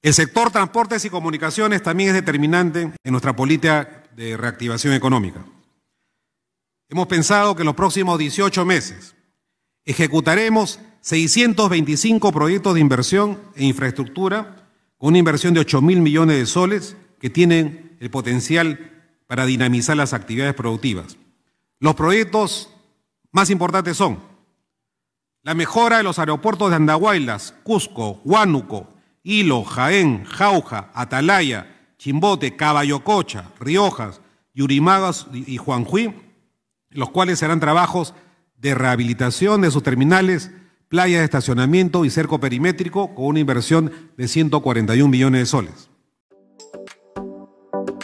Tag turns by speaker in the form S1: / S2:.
S1: El sector transportes y comunicaciones también es determinante en nuestra política de reactivación económica. Hemos pensado que en los próximos 18 meses ejecutaremos 625 proyectos de inversión e infraestructura con una inversión de 8 mil millones de soles que tienen el potencial para dinamizar las actividades productivas. Los proyectos más importantes son la mejora de los aeropuertos de Andahuaylas, Cusco, Huánuco, Hilo, Jaén, Jauja, Atalaya, Chimbote, Caballococha, Riojas, Yurimagas y Juanjuí, los cuales serán trabajos de rehabilitación de sus terminales, playas de estacionamiento y cerco perimétrico con una inversión de 141 millones de soles.